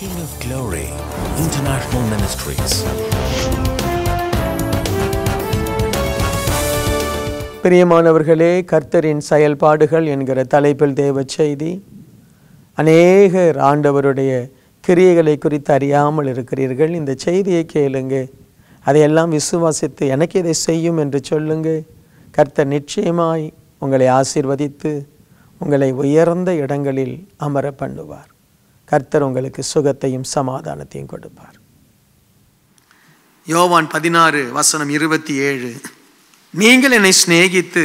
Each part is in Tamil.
King of Glory, International Ministries. பிரியமானவர்களே கர்த்தரின் செயல்பாடுகள் என்கிற தலைப்பில் தேவ செய்தி அநேகர் ஆண்டவருடைய கிரியைகளை குறித்து அறியாமல் இருக்கிறீர்கள் இந்த செய்தியை கேளுங்க அதையெல்லாம் விசுவாசித்து எனக்கு இதை செய்யும் என்று சொல்லுங்க கர்த்தர் நிச்சயமாய் உங்களை ஆசிர்வதித்து உங்களை உயர்ந்த இடங்களில் அமர பண்ணுவார் கர்த்தர் உங்களுக்கு சுகத்தையும் சமாதானத்தையும் கொடுப்பார் யோவான் பதினாறு வசனம் இருபத்தி ஏழு நீங்கள் என்னை சிநேகித்து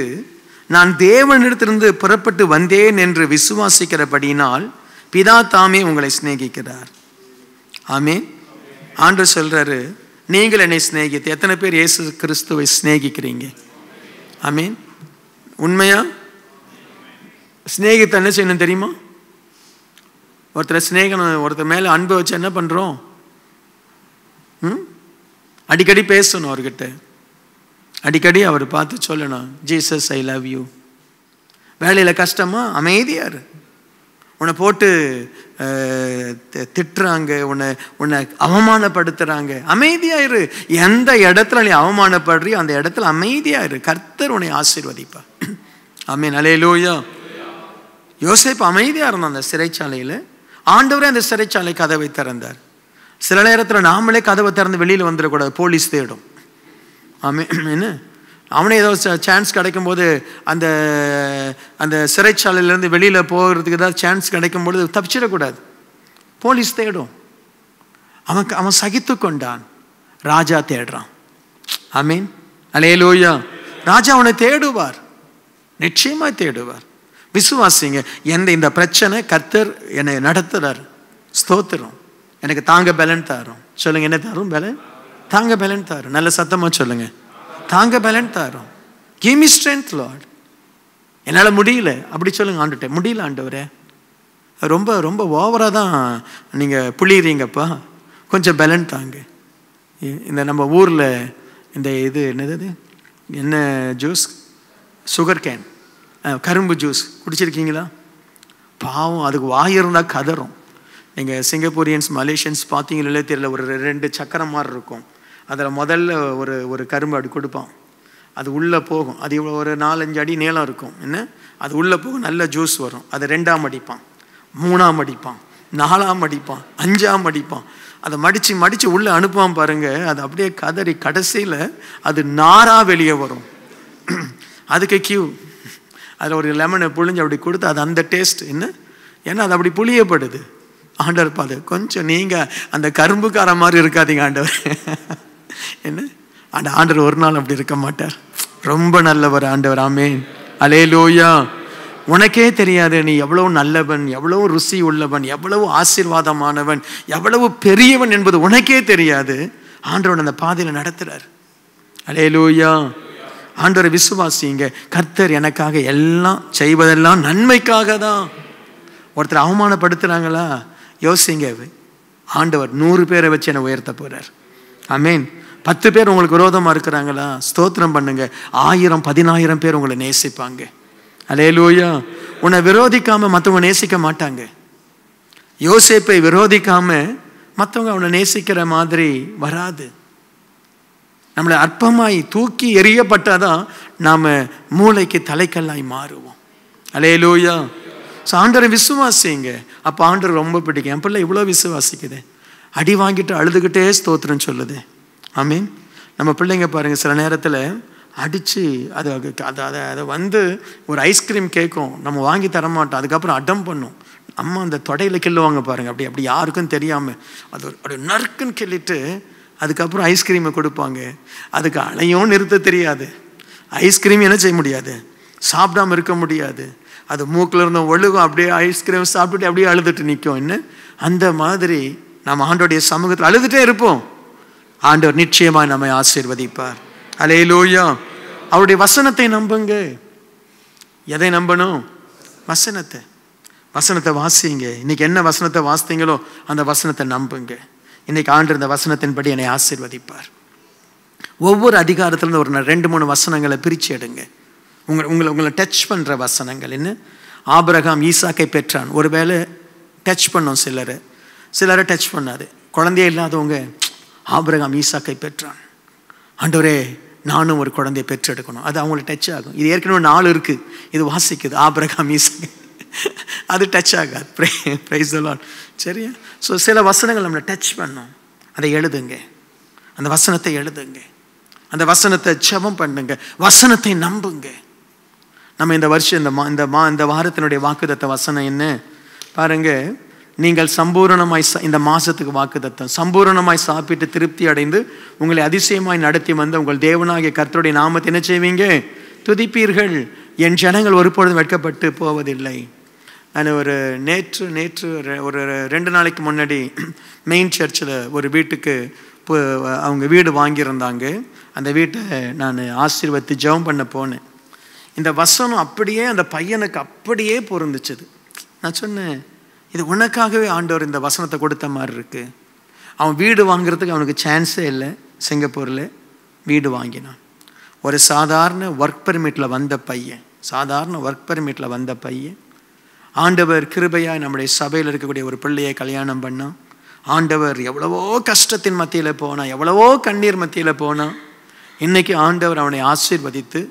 நான் தேவனிடத்திலிருந்து புறப்பட்டு வந்தேன் என்று விசுவாசிக்கிறபடியினால் பிதா தாமே உங்களை சிநேகிக்கிறார் ஆமே ஆண்டு சொல்றாரு நீங்கள் என்னை சிநேகித்து எத்தனை பேர் இயேசு கிறிஸ்துவை சிநேகிக்கிறீங்க ஆமீன் உண்மையா சிநேகித்த என்ன செய்யணும் தெரியுமா ஒருத்தரை ஸ்நேகணும் ஒருத்தர் மேலே அன்பு வச்சு என்ன பண்ணுறோம் ம் அடிக்கடி பேசணும் அவர்கிட்ட அடிக்கடி அவர் பார்த்து சொல்லணும் ஜீசஸ் ஐ லவ் யூ வேலையில் கஷ்டமாக அமைதியார் உன்னை போட்டு திட்டுறாங்க உன்னை உன்னை அவமானப்படுத்துகிறாங்க அமைதியாக இரு எந்த இடத்துல நீ அவமானப்படுறியோ அந்த இடத்துல அமைதியாக இரு கர்த்தர் உன்னை ஆசீர்வதிப்பா அமே நலையிலோயா யோசிப்பு அமைதியாக இருந்தோம் அந்த சிறைச்சாலையில் ஆண்டவரே அந்த சிறைச்சாலை கதவை திறந்தார் சில நேரத்தில் நாமளே கதவை திறந்து வெளியில் வந்துடக்கூடாது போலீஸ் தேடும் ஆமே என்ன அவனே ஏதோ சான்ஸ் கிடைக்கும் போது அந்த அந்த சிறைச்சாலையிலேருந்து வெளியில் போகிறதுக்கு ஏதாவது சான்ஸ் கிடைக்கும் பொழுது தப்பிச்சிடக்கூடாது போலீஸ் தேடும் அவன் அவன் சகித்து கொண்டான் ராஜா தேடுறான் ஐ மீன் அலே லோயா ராஜா அவனை தேடுவார் நிச்சயமாக தேடுவார் விசுவாசிங்க எந்த இந்த பிரச்சனை கத்தர் என்னை நடத்துகிறார் ஸ்தோத்திரம் எனக்கு தாங்க பலன் தாரும் சொல்லுங்கள் என்ன தாரும் பலன் தாங்க பலன் தாரும் நல்ல சத்தமாக சொல்லுங்கள் தாங்க பலன் தாரும் கிமி ஸ்ட்ரென்த் லார்ட் என்னால் முடியல அப்படி சொல்லுங்கள் ஆண்டுட்டே முடியல ஆண்டவரே ரொம்ப ரொம்ப ஓவராக தான் நீங்கள் புளியிறீங்கப்பா கொஞ்சம் பலன் தாங்க இந்த நம்ம ஊரில் இந்த இது என்னது என்ன ஜூஸ் சுகர் கேன் கரும்பு ஜூஸ் குடிச்சிருக்கீங்களா பாவம் அதுக்கு வாயிருந்தால் கதறும் நீங்கள் சிங்கப்பூரியன்ஸ் மலேசியன்ஸ் பார்த்தீங்களே தெரியல ஒரு ரெண்டு சக்கரம் மாதிரி இருக்கும் அதில் முதல்ல ஒரு ஒரு கரும்பு அப்படி கொடுப்பான் அது உள்ளே போகும் அது இவ்வளோ ஒரு நாலஞ்சு அடி நீளம் இருக்கும் என்ன அது உள்ளே போகும் நல்ல ஜூஸ் வரும் அதை ரெண்டாம் அடிப்பான் மூணாம் அடிப்பான் நாலாம் அடிப்பான் அஞ்சாம் அடிப்பான் அதை மடித்து மடித்து உள்ளே அனுப்புவான் பாருங்கள் அது அப்படியே கதறி கடைசியில் அது நாராக வெளியே வரும் அதுக்கு கியூ அதில் ஒரு லெமனை புழிஞ்சு அப்படி கொடுத்து அது அந்த டேஸ்ட் என்ன ஏன்னா அது அப்படி புளியப்படுது ஆண்டவர் பாது கொஞ்சம் நீங்கள் அந்த கரும்புக்கார மாதிரி இருக்காதீங்க ஆண்டவர் என்ன அந்த ஆண்டவர் ஒரு நாள் அப்படி இருக்க மாட்டார் ரொம்ப நல்லவர் ஆண்டவர் ஆமேன் அலே லோயா உனக்கே தெரியாது நீ எவ்வளவு நல்லவன் எவ்வளவு ருசி உள்ளவன் எவ்வளவு ஆசீர்வாதமானவன் எவ்வளவு பெரியவன் என்பது உனக்கே தெரியாது ஆண்டவன் அந்த பாதையில் நடத்துகிறார் அலே லோயா ஆண்டவரை விசுவாசிங்க கர்த்தர் எனக்காக எல்லாம் செய்வதெல்லாம் நன்மைக்காக தான் ஒருத்தர் அவமானப்படுத்துகிறாங்களா யோசிங்க ஆண்டவர் நூறு பேரை வச்சு என்னை உயர்த்த போகிறார் அமேன் பத்து பேர் உங்களுக்கு விரோதமாக இருக்கிறாங்களா ஸ்தோத்திரம் பண்ணுங்க ஆயிரம் பதினாயிரம் பேர் உங்களை நேசிப்பாங்க அலே லூயா உன்னை விரோதிக்காமல் மற்றவங்க நேசிக்க மாட்டாங்க யோசிப்பை விரோதிக்காமல் மற்றவங்க அவனை நேசிக்கிற மாதிரி வராது நம்மளை அற்பமாய் தூக்கி எறியப்பட்டால் தான் நாம் மூளைக்கு தலைக்கல்லாய் மாறுவோம் அலே லூயா ஸோ ஆண்டரை விசுவாசிங்க அப்போ ஆண்டர் ரொம்ப பிடிக்கும் என் பிள்ளை இவ்வளோ விசுவாசிக்குது அடி வாங்கிட்டு அழுதுகிட்டே ஸ்தோத்திரம் சொல்லுது ஆமீன் நம்ம பிள்ளைங்க பாருங்கள் சில நேரத்தில் அடித்து அது அதை அதை அதை வந்து ஒரு ஐஸ்கிரீம் கேட்கும் நம்ம வாங்கி தர மாட்டோம் அதுக்கப்புறம் அடம் பண்ணும் அம்மா அந்த தொடையில் கிள்ளுவாங்க பாருங்கள் அப்படி அப்படி யாருக்கும் தெரியாமல் அது அப்படி நறுக்குன்னு கிள்ளிட்டு அதுக்கப்புறம் ஐஸ்கிரீமை கொடுப்பாங்க அதுக்கு அலையும் நிறுத்த தெரியாது ஐஸ்கிரீம் என்ன செய்ய முடியாது சாப்பிடாமல் இருக்க முடியாது அது மூக்கில் இருந்த ஒழுகும் அப்படியே ஐஸ்கிரீம் சாப்பிட்டுட்டு அப்படியே அழுதுட்டு நிற்கும் என்ன அந்த மாதிரி நம்ம ஆண்டோடைய சமூகத்தில் அழுதுகிட்டே இருப்போம் ஆண்டவர் நிச்சயமாக நம்மை ஆசீர்வதிப்பார் அலே லோயா அவருடைய வசனத்தை நம்புங்க எதை நம்பணும் வசனத்தை வசனத்தை வாசிங்க இன்னைக்கு என்ன வசனத்தை வாசித்தீங்களோ அந்த வசனத்தை நம்புங்க இன்றைக்கு ஆண்டு இருந்த வசனத்தின்படி என்னை ஆசிர்வதிப்பார் ஒவ்வொரு அதிகாரத்திலிருந்து ஒரு ரெண்டு மூணு வசனங்களை பிரித்து எடுங்க உங்களை உங்களை உங்களை டச் பண்ணுற வசனங்கள் என்ன ஆபரகாம் ஈசாக்கை பெற்றான் ஒருவேளை டச் பண்ணோம் சிலர் சிலரை டச் பண்ணார் குழந்தையே இல்லாதவங்க ஆபரகாம் ஈசாக்கை பெற்றான் ஆண்டவரே நானும் ஒரு குழந்தையை பெற்றெடுக்கணும் அது அவங்களுக்கு டச் ஆகும் இது ஏற்கனவே நாலு இருக்குது இது வாசிக்குது ஆபரகாம் ஈசாக்கை அது டச் ஆகாது ப்ரைஸ் தலாட் சரியா ஸோ சில வசனங்கள் நம்மளை டச் பண்ணும் அதை எழுதுங்க அந்த வசனத்தை எழுதுங்க அந்த வசனத்தை ஜபம் பண்ணுங்க வசனத்தை நம்புங்க நம்ம இந்த வருஷம் இந்த மா இந்த மா இந்த வாரத்தினுடைய வாக்குதத்த வசனம் என்ன பாருங்க நீங்கள் சம்பூரணமாய் இந்த மாதத்துக்கு வாக்குதத்தம் சம்பூரணமாய் சாப்பிட்டு திருப்தி அடைந்து உங்களை அதிசயமாய் நடத்தி வந்த உங்கள் தேவனாகிய கர்த்தருடைய நாமத்தை என்ன செய்வீங்க துதிப்பீர்கள் என் ஜனங்கள் ஒருபொழுதும் வெட்கப்பட்டு போவதில்லை அது ஒரு நேற்று நேற்று ஒரு ரெண்டு நாளைக்கு முன்னாடி மெயின் சர்ச்சில் ஒரு வீட்டுக்கு அவங்க வீடு வாங்கியிருந்தாங்க அந்த வீட்டை நான் ஆசீர்வத்து ஜெபம் பண்ண போனேன் இந்த வசனம் அப்படியே அந்த பையனுக்கு அப்படியே பொருந்துச்சுது நான் சொன்னேன் இது உனக்காகவே ஆண்டவர் இந்த வசனத்தை கொடுத்த மாதிரி இருக்குது அவன் வீடு வாங்குறதுக்கு அவனுக்கு சான்ஸே இல்லை சிங்கப்பூரில் வீடு வாங்கினான் ஒரு சாதாரண ஒர்க் பெர்மிட்டில் வந்த பையன் சாதாரண ஒர்க் பெர்மிட்டில் வந்த பையன் ஆண்டவர் கிருபையாக நம்முடைய சபையில் இருக்கக்கூடிய ஒரு பிள்ளையை கல்யாணம் பண்ணோம் ஆண்டவர் எவ்வளவோ கஷ்டத்தின் மத்தியில் போனால் எவ்வளவோ கண்ணீர் மத்தியில் போனால் இன்றைக்கி ஆண்டவர் அவனை ஆசீர்வதித்து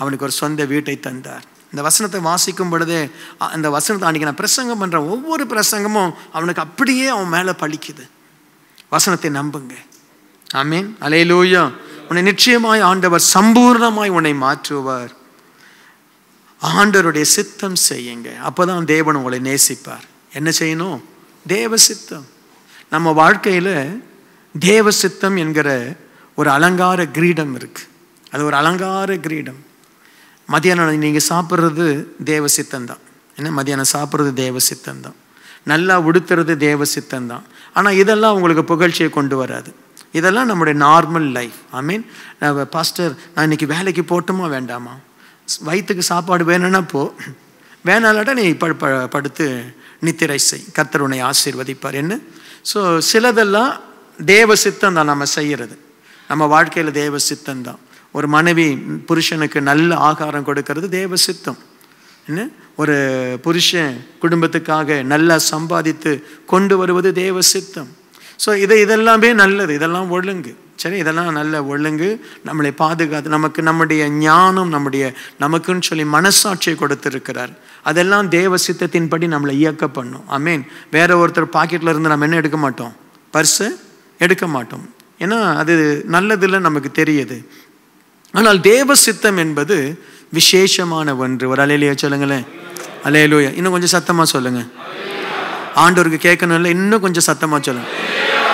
அவனுக்கு ஒரு சொந்த வீட்டை தந்தார் இந்த வசனத்தை வாசிக்கும் பொழுதே அந்த வசனத்தை அன்றைக்கி நான் பிரசங்கம் பண்ணுறேன் ஒவ்வொரு பிரசங்கமும் அவனுக்கு அப்படியே அவன் மேலே பழிக்குது வசனத்தை நம்புங்க ஆமீன் அலையிலூயா உன்னை நிச்சயமாய் ஆண்டவர் சம்பூர்ணமாய் உன்னை மாற்றுவார் ஆண்டருடைய சித்தம் செய்யுங்க அப்போ தான் தேவன் உங்களை நேசிப்பார் என்ன செய்யணும் தேவ சித்தம் நம்ம வாழ்க்கையில் தேவ சித்தம் என்கிற ஒரு அலங்கார கிரீடம் இருக்குது அது ஒரு அலங்கார கிரீடம் மதியானம் நீங்கள் சாப்பிட்றது தேவ சித்தந்தான் என்ன மதியானம் சாப்பிட்றது தேவ சித்தந்தான் நல்லா உடுத்துறது தேவ சித்தந்தான் ஆனால் இதெல்லாம் உங்களுக்கு புகழ்ச்சியை கொண்டு வராது இதெல்லாம் நம்முடைய normal life I mean pastor நான் இன்றைக்கி வேலைக்கு போட்டுமா வேண்டாமா வயிற்றுக்கு சாப்பாடு வேணும்னா போ வேணாலட்ட நீ ப படுத்து நித்திரை செய் கத்தருனை ஆசீர்வதிப்பார் என்ன ஸோ சிலதெல்லாம் தேவ சித்தம் தான் நம்ம செய்கிறது நம்ம வாழ்க்கையில் தேவ சித்தம் தான் ஒரு மனைவி புருஷனுக்கு நல்ல ஆகாரம் கொடுக்கறது தேவ சித்தம் என்ன ஒரு புருஷன் குடும்பத்துக்காக நல்லா சம்பாதித்து கொண்டு வருவது தேவ சித்தம் ஸோ இதை இதெல்லாமே நல்லது இதெல்லாம் ஒழுங்கு சரி இதெல்லாம் நல்ல ஒழுங்கு நம்மளை பாதுகாத்து நமக்கு நம்முடைய ஞானம் நம்முடைய நமக்குன்னு சொல்லி மனசாட்சியை கொடுத்துருக்கிறார் அதெல்லாம் தேவ சித்தத்தின்படி நம்மளை இயக்க பண்ணும் ஐ மீன் வேற ஒருத்தர் பாக்கெட்டில் இருந்து நம்ம என்ன எடுக்க மாட்டோம் பர்ஸு எடுக்க மாட்டோம் ஏன்னா அது நல்லதில் நமக்கு தெரியுது ஆனால் தேவ சித்தம் என்பது விசேஷமான ஒன்று ஒரு அலையிலேயே சொல்லுங்களேன் அலையலூயா இன்னும் கொஞ்சம் சத்தமாக சொல்லுங்கள் ஆண்டோருக்கு கேட்கணும் இல்லை இன்னும் கொஞ்சம் சத்தமாக சொல்லுங்கள்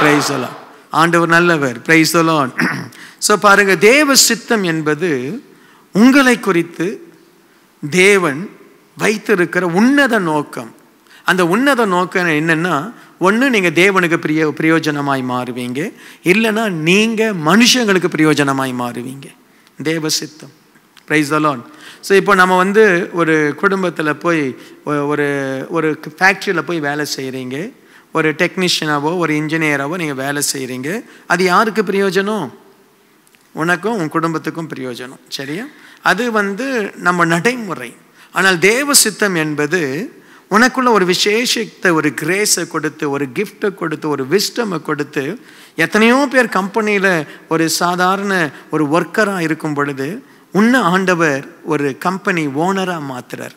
ப்ரைஸ் சொல்லலாம் ஆண்டவர் நல்லவர் பிரைஸ் ஸோ பாருங்கள் தேவ சித்தம் என்பது உங்களை குறித்து தேவன் வைத்திருக்கிற உன்னத நோக்கம் அந்த உன்னத நோக்கம் என்னென்னா ஒன்று நீங்கள் தேவனுக்கு பிரிய பிரயோஜனமாய் மாறுவீங்க இல்லைன்னா நீங்கள் மனுஷங்களுக்கு பிரயோஜனமாய் மாறுவீங்க தேவ சித்தம் ப்ரைஸ் அலோன் ஸோ இப்போ நம்ம வந்து ஒரு குடும்பத்தில் போய் ஒரு ஒரு ஃபேக்ட்ரியில் போய் வேலை செய்கிறீங்க ஒரு டெக்னீஷியனாவோ ஒரு இன்ஜினியராகவோ நீங்கள் வேலை செய்கிறீங்க அது யாருக்கு பிரயோஜனம் உனக்கும் உன் குடும்பத்துக்கும் பிரயோஜனம் சரியா அது வந்து நம்ம நடைமுறை ஆனால் தேவ சித்தம் என்பது உனக்குள்ள ஒரு விசேஷத்தை ஒரு கிரேஸை கொடுத்து ஒரு கிஃப்ட்டை கொடுத்து ஒரு விஸ்டமை கொடுத்து எத்தனையோ பேர் கம்பெனியில் ஒரு சாதாரண ஒரு ஒர்க்கராக இருக்கும் பொழுது உன்ன ஆண்டவர் ஒரு கம்பெனி ஓனராக மாத்துறார்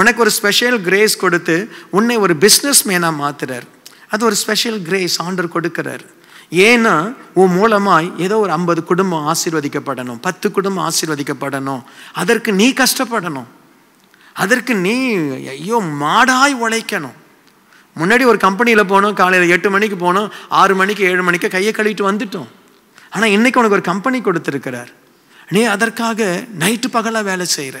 உனக்கு ஒரு ஸ்பெஷல் கிரேஸ் கொடுத்து உன்னை ஒரு பிஸ்னஸ் மேனாக மாத்துறார் அது ஒரு ஸ்பெஷல் கிரேஸ் ஆண்டர் கொடுக்கிறார் ஏன்னா உன் மூலமாய் ஏதோ ஒரு ஐம்பது குடும்பம் ஆசீர்வதிக்கப்படணும் பத்து குடும்பம் ஆசீர்வதிக்கப்படணும் அதற்கு நீ கஷ்டப்படணும் அதற்கு நீ ஐயோ மாடாய் உழைக்கணும் முன்னாடி ஒரு கம்பெனியில் போனோம் காலையில் எட்டு மணிக்கு போனோம் ஆறு மணிக்கு ஏழு மணிக்கு கையை கழுவிட்டு வந்துட்டோம் ஆனால் இன்னைக்கு உனக்கு ஒரு கம்பெனி கொடுத்துருக்கிறார் நீ அதற்காக நைட்டு பகலாக வேலை செய்கிற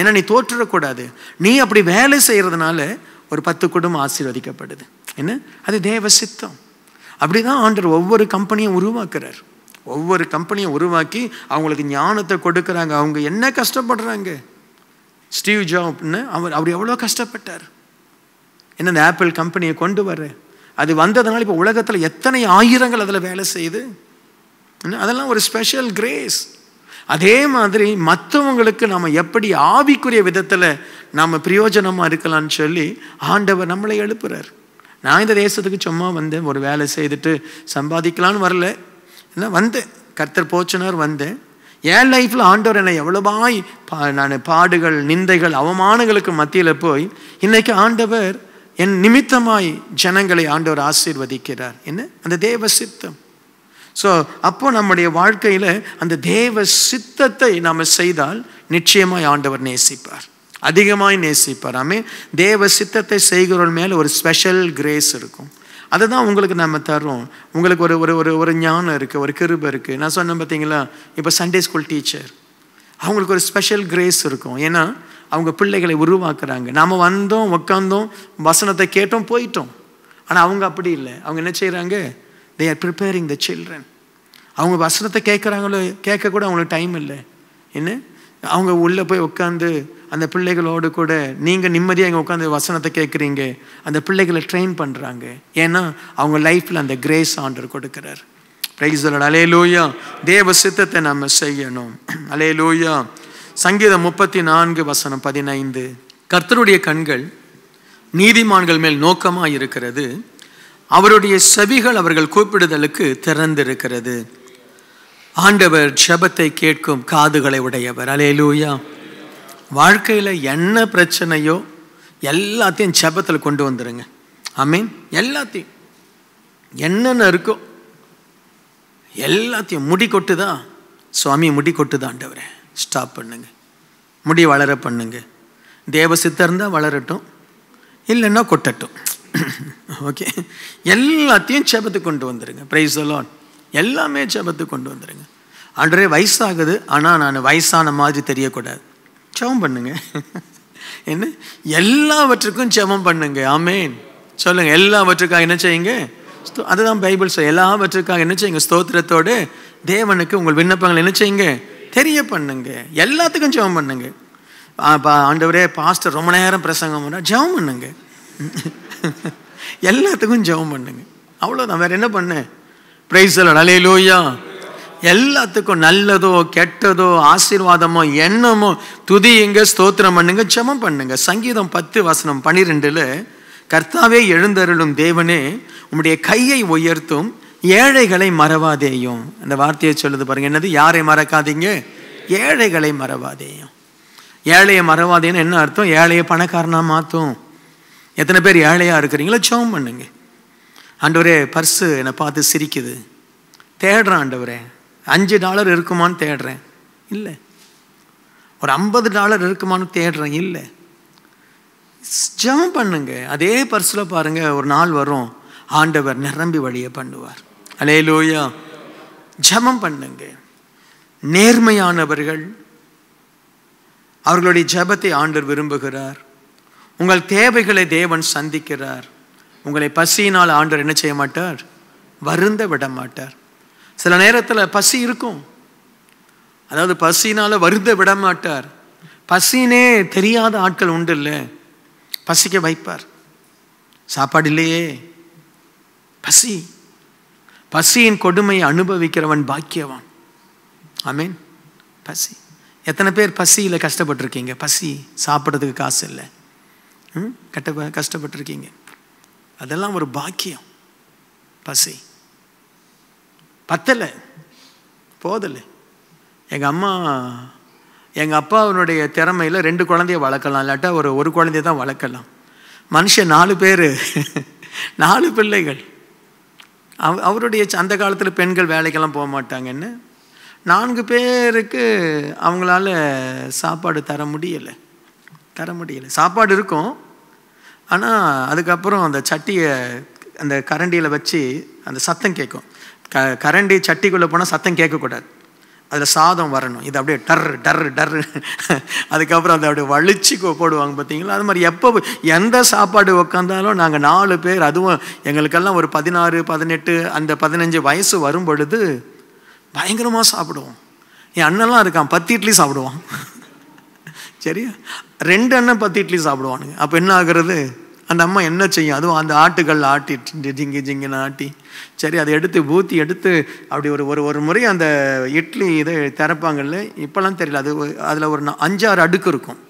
ஏன்னா நீ தோற்றுடக்கூடாது நீ அப்படி வேலை செய்கிறதுனால ஒரு பத்து குடும்பம் ஆசீர்வதிக்கப்படுது என்ன அது தேவ சித்தம் அப்படி தான் ஆண்டர் ஒவ்வொரு கம்பெனியும் உருவாக்குறார் ஒவ்வொரு கம்பெனியும் உருவாக்கி அவங்களுக்கு ஞானத்தை கொடுக்குறாங்க அவங்க என்ன கஷ்டப்படுறாங்க ஸ்டீவ் ஜாப்னு அவர் அவர் எவ்வளோ கஷ்டப்பட்டார் என்ன இந்த ஆப்பிள் கம்பெனியை கொண்டு வர்ற அது வந்ததுனால இப்போ உலகத்தில் எத்தனை ஆயிரங்கள் அதில் வேலை செய்யுது அதெல்லாம் ஒரு ஸ்பெஷல் கிரேஸ் அதே மாதிரி மற்றவங்களுக்கு நம்ம எப்படி ஆவிக்குரிய விதத்தில் நாம் பிரயோஜனமாக இருக்கலாம்னு சொல்லி ஆண்டவர் நம்மளை எழுப்புறாரு நான் இந்த தேசத்துக்கு சும்மா வந்தேன் ஒரு வேலை செய்துட்டு சம்பாதிக்கலான்னு வரல என்ன வந்தேன் கர்த்தர் போச்சனர் வந்தேன் என் லைஃப்பில் ஆண்டவர் என்னை எவ்வளோவாய் பா நான் பாடுகள் நிந்தைகள் அவமானங்களுக்கு மத்தியில் போய் இன்றைக்கு ஆண்டவர் என் நிமித்தமாய் ஜனங்களை ஆண்டவர் ஆசீர்வதிக்கிறார் என்ன அந்த தேவ சித்தம் ஸோ அப்போ நம்முடைய வாழ்க்கையில் அந்த தேவ சித்தத்தை நாம் செய்தால் நிச்சயமாய் ஆண்டவர் நேசிப்பார் அதிகமாய் நேசிப்பார் ஆமே தேவ சித்தத்தை செய்கிறவர்கள் மேலே ஒரு ஸ்பெஷல் கிரேஸ் இருக்கும் அதை தான் உங்களுக்கு நம்ம தரோம் உங்களுக்கு ஒரு ஒரு ஒரு ஒரு ஞானம் இருக்குது ஒரு கிருப இருக்குது நான் சொன்னேன் பார்த்தீங்களா இப்போ சண்டே ஸ்கூல் டீச்சர் அவங்களுக்கு ஒரு ஸ்பெஷல் கிரேஸ் இருக்கும் ஏன்னா அவங்க பிள்ளைகளை உருவாக்குறாங்க நாம் வந்தோம் உக்காந்தோம் வசனத்தை கேட்டோம் போயிட்டோம் ஆனால் அவங்க அப்படி இல்லை அவங்க என்ன செய்கிறாங்க they are preparing the children அவங்க வசனத்தை கேட்குறாங்களோ கேட்க கூட அவங்களுக்கு டைம் இல்லை என்ன அவங்க உள்ளே போய் உட்காந்து அந்த பிள்ளைகளோடு கூட நீங்கள் நிம்மதியாக இங்கே உட்காந்து வசனத்தை கேட்குறீங்க அந்த பிள்ளைகளை ட்ரெயின் பண்ணுறாங்க ஏன்னா அவங்க லைஃப்பில் அந்த கிரேஸ் ஆண்டர் கொடுக்குறார் பிரைஸ் அலே லூயா தேவ சித்தத்தை நம்ம செய்யணும் அலே லூயா சங்கீதம் முப்பத்தி நான்கு வசனம் பதினைந்து கர்த்தருடைய கண்கள் நீதிமான்கள் மேல் நோக்கமாக இருக்கிறது அவருடைய செவிகள் அவர்கள் கூப்பிடுதலுக்கு திறந்திருக்கிறது ஆண்டவர் ஜபத்தை கேட்கும் காதுகளை உடையவர் அலே லூயா வாழ்க்கையில் என்ன பிரச்சனையோ எல்லாத்தையும் செபத்தில் கொண்டு வந்துடுங்க மீன் எல்லாத்தையும் என்னென்ன இருக்கோ எல்லாத்தையும் முடி கொட்டுதா சுவாமி முடி கொட்டுதாண்டவரே ஸ்டாப் பண்ணுங்க முடி வளர பண்ணுங்க தேவ சித்தர்ந்தால் வளரட்டும் இல்லைன்னா கொட்டட்டும் ஓகே எல்லாத்தையும் செபத்து கொண்டு வந்துடுங்க ப்ரைஸ் அலோன் எல்லாமே செபத்து கொண்டு வந்துடுங்க அன்றே வயசாகுது ஆனால் நான் வயசான மாதிரி தெரியக்கூடாது ஜெபம் பண்ணுங்க என்ன எல்லாவற்றுக்கும் ஜெபம் பண்ணுங்க ஆமேன் சொல்லுங்க எல்லாவற்றுக்காக என்ன செய்யுங்க அதுதான் பைபிள் சொல் எல்லாவற்றுக்காக என்ன செய்யுங்க ஸ்தோத்திரத்தோடு தேவனுக்கு உங்கள் விண்ணப்பங்கள் என்ன செய்யுங்க தெரிய பண்ணுங்க எல்லாத்துக்கும் ஜெபம் பண்ணுங்க ஆண்டவரே பாஸ்டர் ரொம்ப நேரம் பிரசங்கம் பண்ணால் ஜெபம் பண்ணுங்க எல்லாத்துக்கும் ஜெபம் பண்ணுங்க அவ்வளோதான் வேற என்ன பண்ணு ப்ரைஸ் அலையிலோயா எல்லாத்துக்கும் நல்லதோ கெட்டதோ ஆசீர்வாதமோ எண்ணமோ துதியுங்க ஸ்தோத்திரம் பண்ணுங்க ஜமம் பண்ணுங்க சங்கீதம் பத்து வசனம் பன்னிரெண்டில் கர்த்தாவே எழுந்தருளும் தேவனே உம்முடைய கையை உயர்த்தும் ஏழைகளை மறவாதேயும் அந்த வார்த்தையை சொல்லுது பாருங்க என்னது யாரை மறக்காதீங்க ஏழைகளை மறவாதேயும் ஏழையை மறவாதேன்னு என்ன அர்த்தம் ஏழையை பணக்காரனாக மாற்றும் எத்தனை பேர் ஏழையாக இருக்கிறீங்களோ ஜெபம் பண்ணுங்க ஆண்டவரே பர்ஸு என்னை பார்த்து சிரிக்குது தேடுறான் ஆண்டவரே அஞ்சு டாலர் இருக்குமான்னு தேடுறேன் இல்லை ஒரு ஐம்பது டாலர் இருக்குமான்னு தேடுறேன் இல்லை ஜெபம் பண்ணுங்க அதே பர்ஸில் பாருங்கள் ஒரு நாள் வரும் ஆண்டவர் நிரம்பி வழியை பண்ணுவார் அலே லோயா ஜபம் பண்ணுங்க நேர்மையானவர்கள் அவர்களுடைய ஜபத்தை ஆண்டர் விரும்புகிறார் உங்கள் தேவைகளை தேவன் சந்திக்கிறார் உங்களை பசியினால் ஆண்டர் என்ன செய்ய மாட்டார் வருந்த விட மாட்டார் சில நேரத்தில் பசி இருக்கும் அதாவது பசினால் வருத விட மாட்டார் பசினே தெரியாத ஆட்கள் உண்டு இல்லை பசிக்க வைப்பார் சாப்பாடு இல்லையே பசி பசியின் கொடுமையை அனுபவிக்கிறவன் பாக்கியவான் மீன் பசி எத்தனை பேர் பசியில் கஷ்டப்பட்டிருக்கீங்க பசி சாப்பிட்றதுக்கு காசு இல்லை கட்ட கஷ்டப்பட்டுருக்கீங்க அதெல்லாம் ஒரு பாக்கியம் பசி பத்தலை போதலை எங்கள் அம்மா எங்கள் அப்பாவினுடைய திறமையில் ரெண்டு குழந்தைய வளர்க்கலாம் இல்லாட்டா ஒரு ஒரு குழந்தைய தான் வளர்க்கலாம் மனுஷன் நாலு பேர் நாலு பிள்ளைகள் அவ அவருடைய அந்த காலத்தில் பெண்கள் வேலைக்கெல்லாம் போக மாட்டாங்கன்னு நான்கு பேருக்கு அவங்களால சாப்பாடு தர முடியலை தர முடியலை சாப்பாடு இருக்கும் ஆனால் அதுக்கப்புறம் அந்த சட்டியை அந்த கரண்டியில் வச்சு அந்த சத்தம் கேட்கும் க கரண்டி சட்டிக்குள்ளே போனால் சத்தம் கேட்கக்கூடாது அதில் சாதம் வரணும் இது அப்படியே டர் டர் டர் அதுக்கப்புறம் அதை அப்படியே வலிச்சு போடுவாங்க பார்த்தீங்களா அது மாதிரி எப்போ எந்த சாப்பாடு உக்காந்தாலும் நாங்கள் நாலு பேர் அதுவும் எங்களுக்கெல்லாம் ஒரு பதினாறு பதினெட்டு அந்த பதினஞ்சு வயசு வரும் பொழுது பயங்கரமாக சாப்பிடுவோம் என் அண்ணன்லாம் இருக்கான் பத்து இட்லி சாப்பிடுவான் சரியா ரெண்டு அண்ணன் பத்து இட்லி சாப்பிடுவானுங்க அப்போ என்ன ஆகுறது அந்த அம்மா என்ன செய்யும் அதுவும் அந்த ஆட்டுகள் ஆட்டி ஜிங்கி ஜிங்கின்னு ஆட்டி சரி அதை எடுத்து ஊற்றி எடுத்து அப்படி ஒரு ஒரு ஒரு முறை அந்த இட்லி இதை திறப்பாங்கல்ல இப்போல்லாம் தெரியல அது அதில் ஒரு அஞ்சாறு அடுக்கு இருக்கும்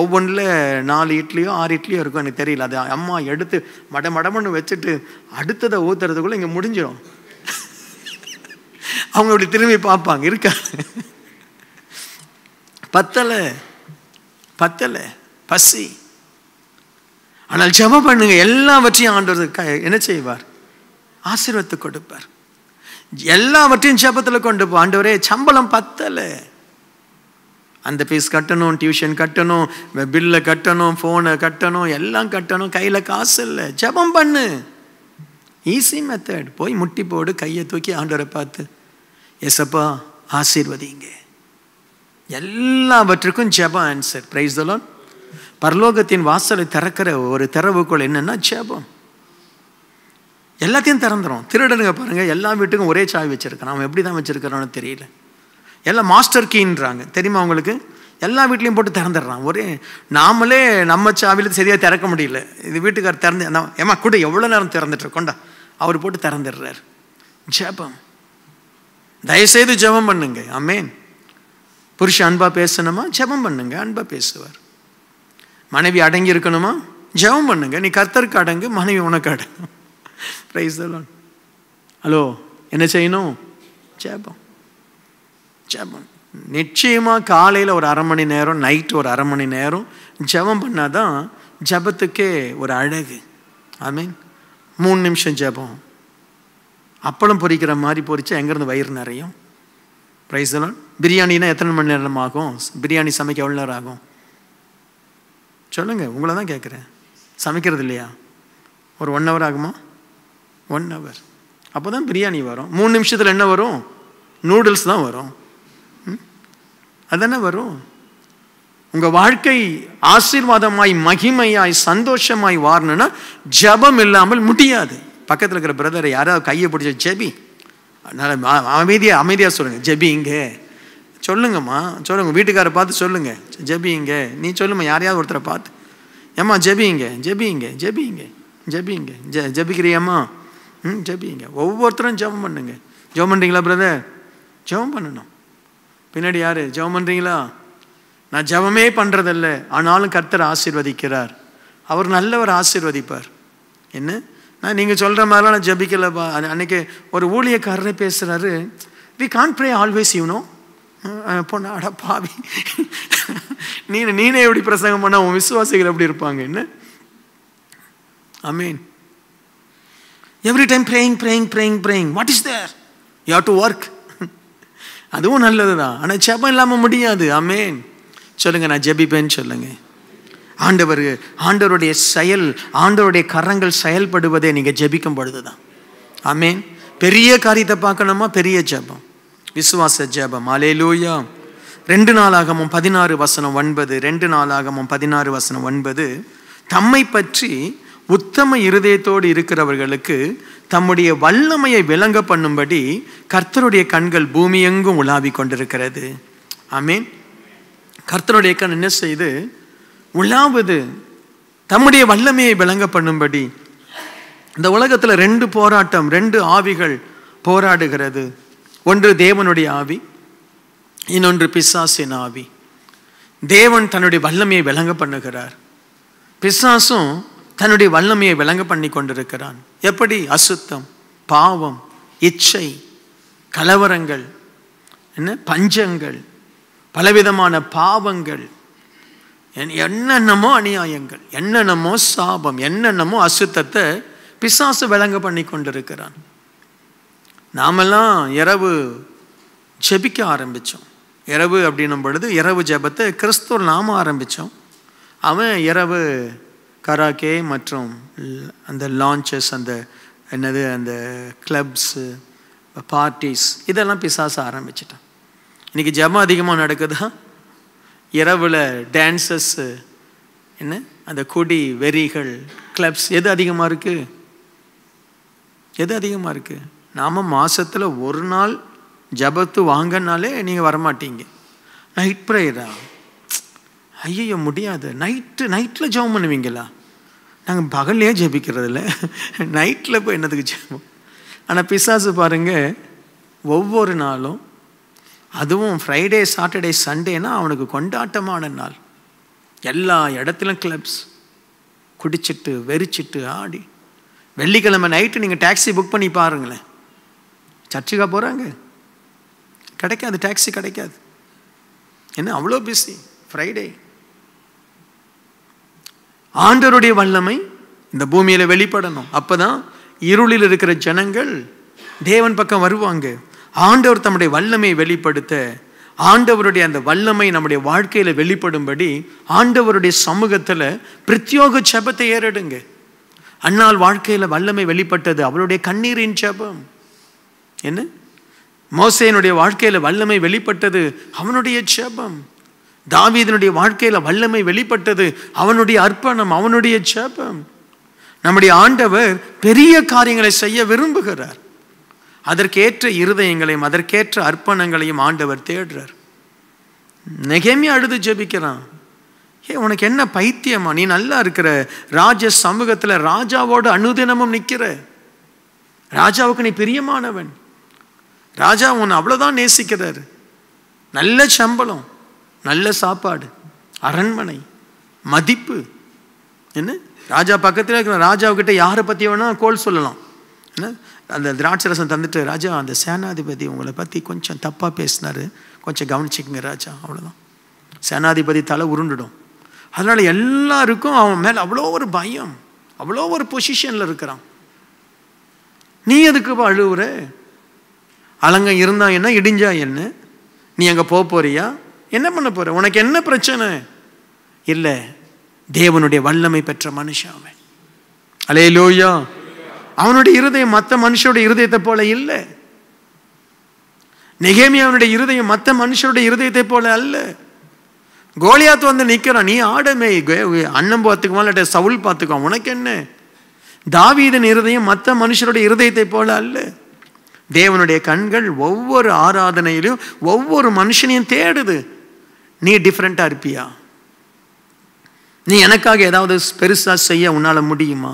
ஒவ்வொன்றில் நாலு இட்லியோ ஆறு இட்லியோ இருக்கும் எனக்கு தெரியல அது அம்மா எடுத்து மட மடமன்னு வச்சுட்டு அடுத்ததை ஊற்றுறதுக்குள்ளே இங்கே முடிஞ்சிடும் அவங்க இப்படி திரும்பி பார்ப்பாங்க இருக்கா பத்தலை பத்தலை பசி ஆனால் ஜபம் பண்ணுங்க எல்லாவற்றையும் ஆண்டவர் என்ன செய்வார் ஆசீர்வத்து கொடுப்பார் எல்லாவற்றையும் ஜபத்தில் கொண்டு போ ஆண்டவரே சம்பளம் பத்தலை அந்த ஃபீஸ் கட்டணும் டியூஷன் கட்டணும் பில்லை கட்டணும் ஃபோனை கட்டணும் எல்லாம் கட்டணும் கையில் காசு இல்லை ஜபம் பண்ணு ஈஸி மெத்தட் போய் முட்டி போடு கையை தூக்கி ஆண்டவரை பார்த்து எஸ்அப்பா ஆசீர்வதிங்க எல்லாவற்றுக்கும் ஜபம் ஆன்சர் ப்ரைஸ் தலோன் பரலோகத்தின் வாசலை திறக்கிற ஒரு திறவுக்குள் என்னென்னா சேபம் எல்லாத்தையும் திறந்துடும் திருடனுங்க பாருங்கள் எல்லா வீட்டுக்கும் ஒரே சாய் வச்சுருக்கிறான் அவன் எப்படி தான் வச்சுருக்கிறான்னு தெரியல எல்லாம் மாஸ்டர் கீன்றாங்க தெரியுமா அவங்களுக்கு எல்லா வீட்லேயும் போட்டு திறந்துடுறான் ஒரே நாமளே நம்ம சாவியில் சரியாக திறக்க முடியல இது வீட்டுக்கார் திறந்து ஏமா கூட எவ்வளோ நேரம் திறந்துட்டுருக்கோண்டா அவர் போட்டு திறந்துடுறார் ஜபம் தயவுசெய்து ஜபம் பண்ணுங்க அம்மேன் புருஷன் அன்பாக பேசணுமா ஜபம் பண்ணுங்க அன்பாக பேசுவார் மனைவி அடங்கி இருக்கணுமா ஜெபம் பண்ணுங்க நீ கர்த்தருக்கு அடங்கு மனைவி உனக்கு அடங்கும் ப்ரைஸ் தலான் ஹலோ என்ன செய்யணும் ஜெபம் ஜெபம் நிச்சயமாக காலையில் ஒரு அரை மணி நேரம் நைட்டு ஒரு அரை மணி நேரம் ஜெபம் பண்ணால் தான் ஜபத்துக்கே ஒரு அழகு ஐ மீன் மூணு நிமிஷம் ஜெபம் அப்பளம் பொறிக்கிற மாதிரி பொறிச்சா எங்கேருந்து வயிறு நிறையும் ப்ரைஸ் தான் பிரியாணினா எத்தனை மணி நேரம் ஆகும் பிரியாணி சமைக்க எவ்வளோ நேரம் ஆகும் சொல்லுங்கள் உங்களை தான் கேட்குறேன் சமைக்கிறது இல்லையா ஒரு ஒன் ஹவர் ஆகுமா ஒன் ஹவர் அப்போ தான் பிரியாணி வரும் மூணு நிமிஷத்தில் என்ன வரும் நூடுல்ஸ் தான் வரும் அதென்ன வரும் உங்கள் வாழ்க்கை ஆசீர்வாதமாய் மகிமையாய் சந்தோஷமாய் வாரணும்னா ஜபம் இல்லாமல் முடியாது பக்கத்தில் இருக்கிற பிரதரை யாராவது கையை பிடிச்ச ஜெபி அதனால் அமைதியாக அமைதியாக சொல்லுங்கள் ஜெபி இங்கே சொல்லுங்கம்மா சொல்லுங்கள் வீட்டுக்காரை பார்த்து சொல்லுங்கள் ஜெபிங்க நீ சொல்லுமா யாரையாவது ஒருத்தரை பார்த்து ஏம்மா ஜெபிங்க ஜெபிங்க ஜெபிங்க ஜெபிங்க ஜ ஜபிக்கிறியம்மா ம் ஜெபிங்க ஒவ்வொருத்தரும் ஜெபம் பண்ணுங்க ஜெபம் பண்ணுறீங்களா பிரதர் ஜெபம் பண்ணணும் பின்னாடி யார் ஜெபம் பண்ணுறீங்களா நான் ஜெபமே பண்ணுறதில்ல ஆனாலும் கர்த்தர் ஆசீர்வதிக்கிறார் அவர் நல்லவர் ஆசீர்வதிப்பார் என்ன நான் நீங்கள் சொல்கிற மாதிரிலாம் நான் ஜபிக்கலப்பா அன்னைக்கு ஒரு ஊழியக்காரரே பேசுகிறாரு we can pray always you know பொண்ணு அட பாவி நீ நீனே எப்படி பிரசங்கம் பண்ண உன் விசுவாசிகள் எப்படி இருப்பாங்க என்ன அமீன் every time praying praying praying praying what is there you have to work அதுவும் நல்லது தான் ஆனால் ஜெபம் இல்லாமல் முடியாது அமேன் சொல்லுங்க நான் ஜெபிப்பேன்னு சொல்லுங்க ஆண்டவர் ஆண்டவருடைய செயல் ஆண்டவருடைய கரங்கள் செயல்படுவதை நீங்கள் ஜெபிக்கும் பொழுது தான் பெரிய காரியத்தை பார்க்கணுமா பெரிய ஜெபம் விசுவாச ஜபம் அலேலூயா ரெண்டு நாளாகமும் பதினாறு வசனம் ஒன்பது ரெண்டு நாளாகமும் பதினாறு வசனம் ஒன்பது தம்மை பற்றி உத்தம இருதயத்தோடு இருக்கிறவர்களுக்கு தம்முடைய வல்லமையை விளங்க பண்ணும்படி கர்த்தருடைய கண்கள் பூமி எங்கும் உலாவி கொண்டிருக்கிறது ஆமீன் கர்த்தருடைய கண் என்ன செய்து உலாவுது தம்முடைய வல்லமையை விளங்க பண்ணும்படி இந்த உலகத்தில் ரெண்டு போராட்டம் ரெண்டு ஆவிகள் போராடுகிறது ஒன்று தேவனுடைய ஆவி இன்னொன்று பிசாசின் ஆவி தேவன் தன்னுடைய வல்லமையை விளங்க பண்ணுகிறார் பிசாசும் தன்னுடைய வல்லமையை விளங்க பண்ணி கொண்டிருக்கிறான் எப்படி அசுத்தம் பாவம் இச்சை கலவரங்கள் என்ன பஞ்சங்கள் பலவிதமான பாவங்கள் என்னென்னமோ அநியாயங்கள் என்னென்னமோ சாபம் என்னென்னமோ அசுத்தத்தை பிசாசு விளங்க பண்ணி கொண்டிருக்கிறான் நாமெல்லாம் இரவு ஜெபிக்க ஆரம்பித்தோம் இரவு அப்படின்னும் பொழுது இரவு ஜெபத்தை கிறிஸ்துவர் நாம ஆரம்பித்தோம் அவன் இரவு கராக்கே மற்றும் அந்த லான்ச்சஸ் அந்த என்னது அந்த கிளப்ஸு பார்ட்டிஸ் இதெல்லாம் பிசாச ஆரம்பிச்சிட்டான் இன்றைக்கி ஜபம் அதிகமாக நடக்குதா இரவில் டான்ஸஸ்ஸு என்ன அந்த கொடி வெறிகள் கிளப்ஸ் எது அதிகமாக இருக்குது எது அதிகமாக இருக்குது நாம் மாதத்தில் ஒரு நாள் ஜபத்து வாங்கனாலே நீங்கள் வரமாட்டீங்க நைட் ப்ரேயரா ஐயோ முடியாது நைட்டு நைட்டில் ஜபம் பண்ணுவீங்களா நாங்கள் ஜபிக்கிறது இல்லை நைட்டில் போய் என்னதுக்கு ஜபம் ஆனால் பிசாசு பாருங்கள் ஒவ்வொரு நாளும் அதுவும் ஃப்ரைடே சாட்டர்டே சண்டேனா அவனுக்கு கொண்டாட்டமான நாள் எல்லா இடத்துலையும் கிளப்ஸ் குடிச்சிட்டு வெறிச்சிட்டு ஆடி வெள்ளிக்கிழமை நைட்டு நீங்கள் டாக்ஸி புக் பண்ணி பாருங்களேன் சர்ச்சுக்காக போகிறாங்க கிடைக்காது டாக்ஸி கிடைக்காது என்ன அவ்வளோ பிஸி ஃப்ரைடே ஆண்டருடைய வல்லமை இந்த பூமியில் வெளிப்படணும் அப்போ தான் இருளில் இருக்கிற ஜனங்கள் தேவன் பக்கம் வருவாங்க ஆண்டவர் தம்முடைய வல்லமையை வெளிப்படுத்த ஆண்டவருடைய அந்த வல்லமை நம்முடைய வாழ்க்கையில் வெளிப்படும்படி ஆண்டவருடைய சமூகத்தில் பிரத்யோக சபத்தை ஏறிடுங்க அன்னால் வாழ்க்கையில் வல்லமை வெளிப்பட்டது அவருடைய கண்ணீரின் சபம் என்ன மோசையனுடைய வாழ்க்கையில் வல்லமை வெளிப்பட்டது அவனுடைய சேபம் தாவீதனுடைய வாழ்க்கையில் வல்லமை வெளிப்பட்டது அவனுடைய அர்ப்பணம் அவனுடைய சேபம் நம்முடைய ஆண்டவர் பெரிய காரியங்களை செய்ய விரும்புகிறார் அதற்கேற்ற இருதயங்களையும் அதற்கேற்ற அர்ப்பணங்களையும் ஆண்டவர் தேடுறார் நெகமே அழுது ஜெபிக்கிறான் ஏ உனக்கு என்ன பைத்தியமா நீ நல்லா இருக்கிற ராஜ சமூகத்தில் ராஜாவோட அனுதினமும் நிற்கிற ராஜாவுக்கு நீ பிரியமானவன் ராஜா உன்னை அவ்வளோதான் நேசிக்கிறார் நல்ல சம்பளம் நல்ல சாப்பாடு அரண்மனை மதிப்பு என்ன ராஜா பக்கத்தில் இருக்கிற ராஜாவுக்கிட்ட யாரை பற்றி வேணால் கோல் சொல்லலாம் என்ன அந்த திராட்சரசம் ரசம் தந்துட்டு ராஜா அந்த சேனாதிபதி உங்களை பற்றி கொஞ்சம் தப்பாக பேசினார் கொஞ்சம் கவனிச்சிக்கோங்க ராஜா அவ்வளோதான் சேனாதிபதி தலை உருண்டுடும் அதனால் எல்லாருக்கும் அவன் மேலே அவ்வளோ ஒரு பயம் அவ்வளோ ஒரு பொசிஷனில் இருக்கிறான் நீ எதுக்கு அழுவுற அலங்கம் இருந்தா என்ன இடிஞ்சா என்ன நீ அங்கே போக போறியா என்ன பண்ண போகிற உனக்கு என்ன பிரச்சனை இல்லை தேவனுடைய வல்லமை பெற்ற மனுஷன் அவன் அலே லோயா அவனுடைய இருதயம் மற்ற மனுஷனுடைய இருதயத்தை போல இல்லை அவனுடைய இருதயம் மற்ற மனுஷனுடைய இருதயத்தை போல அல்ல கோலியாத்து வந்து நிற்கிறான் நீ ஆடமே அண்ணன் பார்த்துக்குமா இல்லாட்ட சவுல் பார்த்துக்குவான் உனக்கு என்ன தாவீதன் இருதயம் மற்ற மனுஷனுடைய இருதயத்தை போல அல்ல தேவனுடைய கண்கள் ஒவ்வொரு ஆராதனையிலும் ஒவ்வொரு மனுஷனையும் தேடுது நீ டிஃப்ரெண்ட்டாக இருப்பியா நீ எனக்காக ஏதாவது பெருசாக செய்ய உன்னால் முடியுமா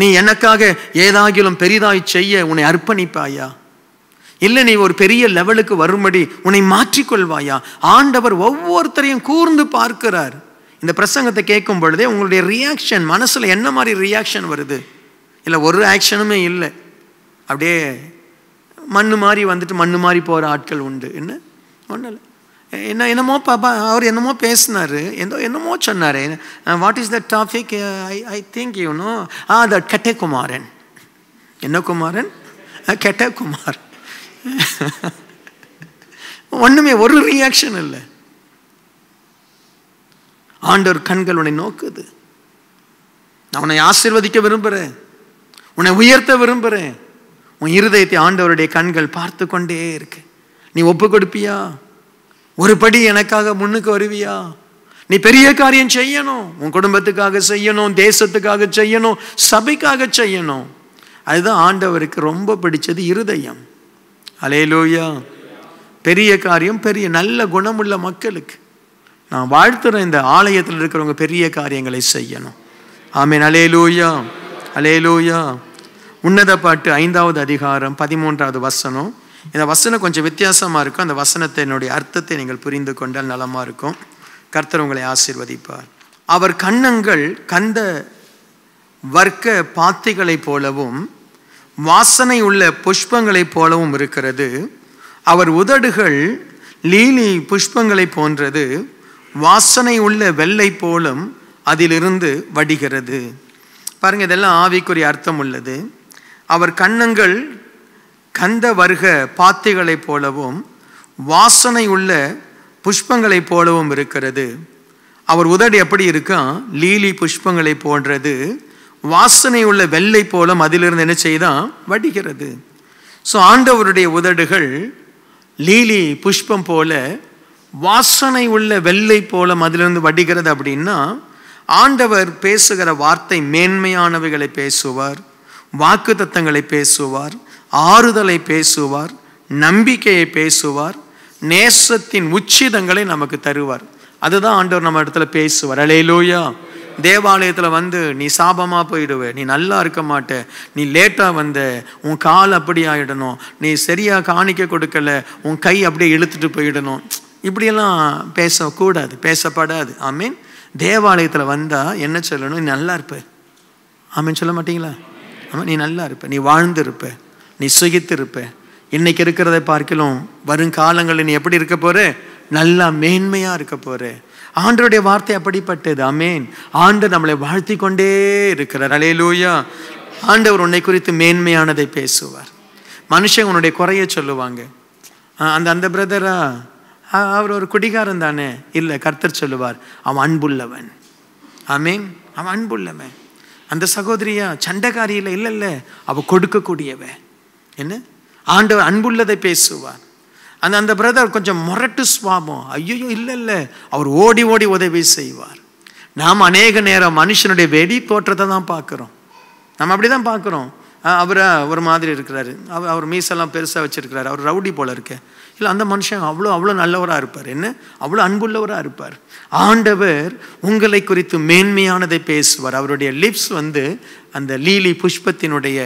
நீ எனக்காக ஏதாகிலும் பெரிதாய் செய்ய உன்னை அர்ப்பணிப்பாயா இல்லை நீ ஒரு பெரிய லெவலுக்கு வரும்படி உன்னை மாற்றிக்கொள்வாயா ஆண்டவர் ஒவ்வொருத்தரையும் கூர்ந்து பார்க்கிறார் இந்த பிரசங்கத்தை கேட்கும் பொழுதே உங்களுடைய ரியாக்ஷன் மனசில் என்ன மாதிரி ரியாக்ஷன் வருது இல்லை ஒரு ஆக்ஷனுமே இல்லை அப்படியே மண்ணு மாதிரி வந்துட்டு மண்ணு மாதிரி போகிற ஆட்கள் உண்டு என்ன ஒன்றும் இல்லை என்ன என்னமோ பாப்பா அவர் என்னமோ பேசினார் எந்தோ என்னமோ சொன்னார் what is the topic I I think you know ah the கெட்டே குமாரன் என்ன குமாரன் கெட்டே குமார் ஒன்றுமே ஒரு ரியாக்ஷன் இல்லை ஆண்டவர் கண்கள் உன்னை நோக்குது நான் உன்னை ஆசிர்வதிக்க விரும்புகிறேன் உன்னை உயர்த்த விரும்புகிறேன் உன் இருதயத்தை ஆண்டவருடைய கண்கள் பார்த்து கொண்டே இருக்கு நீ ஒப்பு கொடுப்பியா ஒரு படி எனக்காக முன்னுக்கு வருவியா நீ பெரிய காரியம் செய்யணும் உன் குடும்பத்துக்காக செய்யணும் தேசத்துக்காக செய்யணும் சபைக்காக செய்யணும் அதுதான் ஆண்டவருக்கு ரொம்ப பிடிச்சது இருதயம் அலையலோயா பெரிய காரியம் பெரிய நல்ல குணமுள்ள மக்களுக்கு நான் வாழ்த்துற இந்த ஆலயத்தில் இருக்கிறவங்க பெரிய காரியங்களை செய்யணும் ஆமீன் அலேலூயா அலேலூயா உன்னத பாட்டு ஐந்தாவது அதிகாரம் பதிமூன்றாவது வசனம் இந்த வசனம் கொஞ்சம் வித்தியாசமாக இருக்கும் அந்த வசனத்தினுடைய அர்த்தத்தை நீங்கள் புரிந்து கொண்டால் நலமாக இருக்கும் கர்த்தர் உங்களை ஆசிர்வதிப்பார் அவர் கண்ணங்கள் கந்த வர்க்க பாத்திகளைப் போலவும் வாசனை உள்ள புஷ்பங்களைப் போலவும் இருக்கிறது அவர் உதடுகள் லீலி புஷ்பங்களைப் போன்றது வாசனை உள்ள வெள்ளை போலும் அதிலிருந்து வடிகிறது பாருங்கள் இதெல்லாம் ஆவிக்குரிய அர்த்தம் உள்ளது அவர் கண்ணங்கள் கந்த வருக பாத்திகளைப் போலவும் வாசனை உள்ள புஷ்பங்களைப் போலவும் இருக்கிறது அவர் உதடு எப்படி இருக்கும் லீலி புஷ்பங்களை போன்றது வாசனை உள்ள வெள்ளை போலம் அதிலிருந்து என்ன செய்தான் வடிகிறது ஸோ ஆண்டவருடைய உதடுகள் லீலி புஷ்பம் போல வாசனை உள்ள வெள்ளை போலம் அதிலிருந்து வடிகிறது அப்படின்னா ஆண்டவர் பேசுகிற வார்த்தை மேன்மையானவைகளை பேசுவார் வாக்கு தத்தங்களை பேசுவார் ஆறுதலை பேசுவார் நம்பிக்கையை பேசுவார் நேசத்தின் உச்சிதங்களை நமக்கு தருவார் அதுதான் ஆண்டவர் நம்ம இடத்துல பேசுவார் அலையிலோயா தேவாலயத்தில் வந்து நீ சாபமாக போயிடுவே நீ நல்லா இருக்க மாட்டே நீ லேட்டாக வந்த உன் கால் அப்படி ஆகிடணும் நீ சரியாக காணிக்க கொடுக்கல உன் கை அப்படியே இழுத்துட்டு போயிடணும் இப்படியெல்லாம் பேசக்கூடாது பேசப்படாது ஐ மீன் தேவாலயத்தில் வந்தால் என்ன சொல்லணும் நல்லா இருப்பேன் ஆமீன் சொல்ல மாட்டிங்களா ஆமாம் நீ நல்லா இருப்ப நீ வாழ்ந்து இருப்ப நீ சுகித்து இருப்ப இன்னைக்கு இருக்கிறத பார்க்கலாம் காலங்களில் நீ எப்படி இருக்க போகிற நல்லா மேன்மையாக இருக்க போற ஆண்டருடைய வார்த்தை அப்படிப்பட்டது அமேன் ஆண்டு நம்மளை வாழ்த்தி கொண்டே இருக்கிறார் அலையலூயா ஆண்டவர் உன்னை குறித்து மேன்மையானதை பேசுவார் மனுஷன் உன்னுடைய குறைய சொல்லுவாங்க அந்த அந்த பிரதரா அவர் ஒரு குடிகாரன் தானே இல்லை கர்த்தர் சொல்லுவார் அவன் அன்புள்ளவன் அமேன் அவன் அன்புள்ளவன் அந்த சகோதரியா சண்டைக்காரியில் இல்லை இல்லை அவள் கொடுக்கக்கூடியவ என்ன ஆண்டவர் அன்புள்ளதை பேசுவார் அந்த அந்த பிரதர் கொஞ்சம் முரட்டு சுவாபம் ஐயோ இல்லை இல்லை அவர் ஓடி ஓடி உதவி செய்வார் நாம் அநேக நேரம் மனுஷனுடைய வெடி தோற்றத்தை தான் பார்க்குறோம் நம்ம அப்படி தான் பார்க்குறோம் அவரை ஒரு மாதிரி இருக்கிறாரு அவர் அவர் மீசெல்லாம் பெருசாக வச்சுருக்கிறாரு அவர் ரவுடி போல் இருக்கு இல்லை அந்த மனுஷன் அவ்வளோ அவ்வளோ நல்லவராக இருப்பார் என்ன அவ்வளோ அன்புள்ளவராக இருப்பார் ஆண்டவர் உங்களை குறித்து மேன்மையானதை பேசுவார் அவருடைய லிப்ஸ் வந்து அந்த லீலி புஷ்பத்தினுடைய